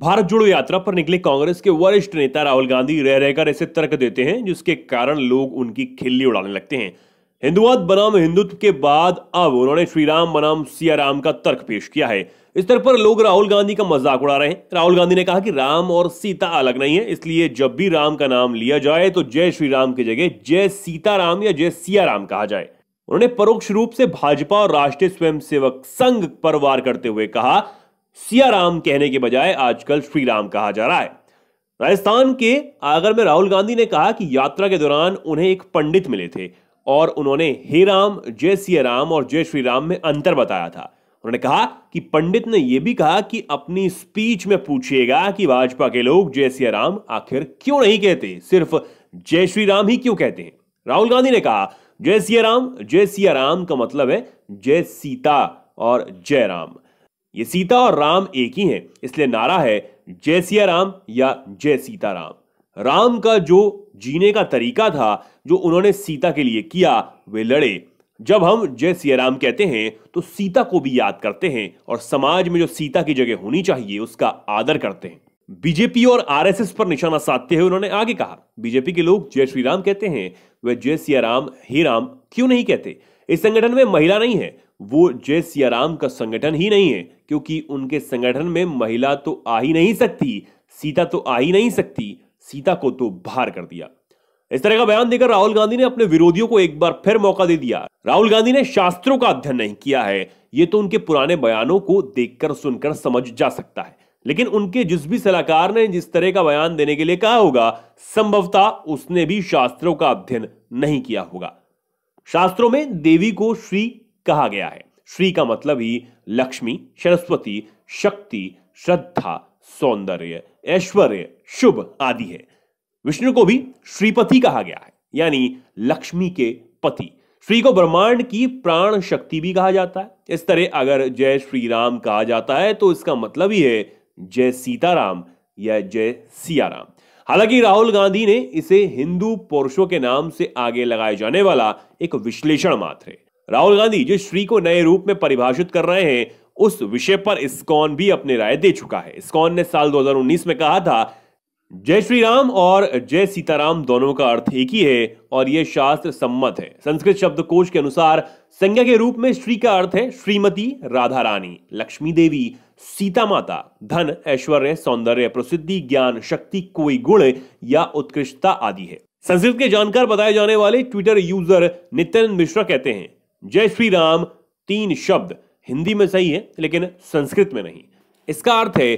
भारत जोड़ो यात्रा पर निकले कांग्रेस के वरिष्ठ नेता राहुल गांधी रह रहकर ऐसे तर्क देते हैं जिसके कारण लोग उनकी खिल्ली उड़ाने लगते हैं हिंदुवाद बनाम हिंदुत्व के बाद अब उन्होंने श्रीराम बनाम सियाराम का तर्क पेश किया है इस तरह पर लोग राहुल गांधी का मजाक उड़ा रहे हैं राहुल गांधी ने कहा कि राम और सीता अलग नहीं है इसलिए जब भी राम का नाम लिया जाए तो जय श्री राम की जगह जय सीताराम या जय सियाराम कहा जाए उन्होंने परोक्ष रूप से भाजपा और राष्ट्रीय स्वयंसेवक संघ पर वार करते हुए कहा सियाराम कहने के बजाय आजकल श्री राम कहा जा रहा है राजस्थान के आगर में राहुल गांधी ने कहा कि यात्रा के दौरान उन्हें एक पंडित मिले थे और उन्होंने हे राम जय सिया राम और जय श्री राम में अंतर बताया था उन्होंने कहा कि पंडित ने यह भी कहा कि अपनी स्पीच में पूछिएगा कि भाजपा के लोग जय सिया राम आखिर क्यों नहीं कहते सिर्फ जय श्री राम ही क्यों कहते हैं राहुल गांधी ने कहा जय सिया राम जय सिया राम का मतलब है जय सीता और जय राम ये सीता और राम एक ही हैं इसलिए नारा है जय सिया राम या जय सीता राम राम का जो जीने का तरीका था जो उन्होंने सीता के लिए किया वे लड़े जब हम जय सिया राम कहते हैं तो सीता को भी याद करते हैं और समाज में जो सीता की जगह होनी चाहिए उसका आदर करते हैं बीजेपी और आरएसएस पर निशाना साधते हुए उन्होंने आगे कहा बीजेपी के लोग जय श्री राम कहते हैं वे जय सिया राम ही राम क्यों नहीं कहते इस संगठन में महिला नहीं है वो जय सियाराम का संगठन ही नहीं है क्योंकि उनके संगठन में महिला तो आ ही नहीं सकती सीता तो आ ही नहीं सकती सीता को तो बाहर कर दिया इस तरह का बयान देकर राहुल गांधी ने अपने विरोधियों को एक बार फिर मौका दे दिया राहुल गांधी ने शास्त्रों का अध्ययन नहीं किया है ये तो उनके पुराने बयानों को देखकर सुनकर समझ जा सकता है लेकिन उनके जिस भी सलाहकार ने जिस तरह का बयान देने के लिए कहा होगा संभवतः उसने भी शास्त्रों का अध्ययन नहीं किया होगा शास्त्रों में देवी को श्री कहा गया है श्री का मतलब ही लक्ष्मी सरस्वती शक्ति श्रद्धा सौंदर्य ऐश्वर्य शुभ आदि है विष्णु को भी श्रीपति कहा गया है यानी लक्ष्मी के पति श्री को ब्रह्मांड की प्राण शक्ति भी कहा जाता है इस तरह अगर जय श्री राम कहा जाता है तो इसका मतलब ही है जय सीताराम या जय सियाराम हालांकि राहुल गांधी ने इसे हिंदू पुरुषों के नाम से आगे लगाए जाने वाला एक विश्लेषण मात्र है राहुल गांधी जिस श्री को नए रूप में परिभाषित कर रहे हैं उस विषय पर इस्कॉन भी अपने राय दे चुका है इस्कॉन ने साल 2019 में कहा था जय श्री राम और जय सीताराम दोनों का अर्थ एक ही है और यह शास्त्र सम्मत है संस्कृत शब्द कोश के अनुसार संज्ञा के रूप में श्री का अर्थ है श्रीमती राधा रानी लक्ष्मी देवी सीता माता धन ऐश्वर्य सौंदर्य प्रसिद्धि ज्ञान शक्ति कोई गुण या उत्कृष्टता आदि है संस्कृत के जानकार बताए जाने वाले ट्विटर यूजर नितिन मिश्रा कहते हैं जय श्री राम तीन शब्द हिंदी में सही है लेकिन संस्कृत में नहीं इसका अर्थ है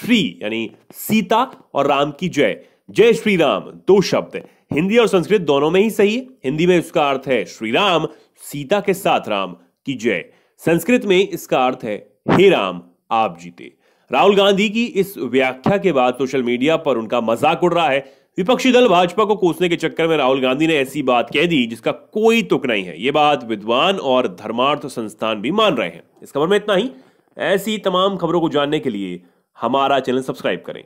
श्री यानी सीता और राम की जय जय श्री राम दो शब्द हिंदी और संस्कृत दोनों में ही सही है हिंदी में इसका अर्थ है श्री राम सीता के साथ राम की जय संस्कृत में इसका अर्थ है हे राम आप जीते राहुल गांधी की इस व्याख्या के बाद सोशल मीडिया पर उनका मजाक उड़ रहा है विपक्षी दल भाजपा को कोसने के चक्कर में राहुल गांधी ने ऐसी बात कह दी जिसका कोई तुक नहीं है ये बात विद्वान और धर्मार्थ संस्थान भी मान रहे हैं इस खबर में इतना ही ऐसी तमाम खबरों को जानने के लिए हमारा चैनल सब्सक्राइब करें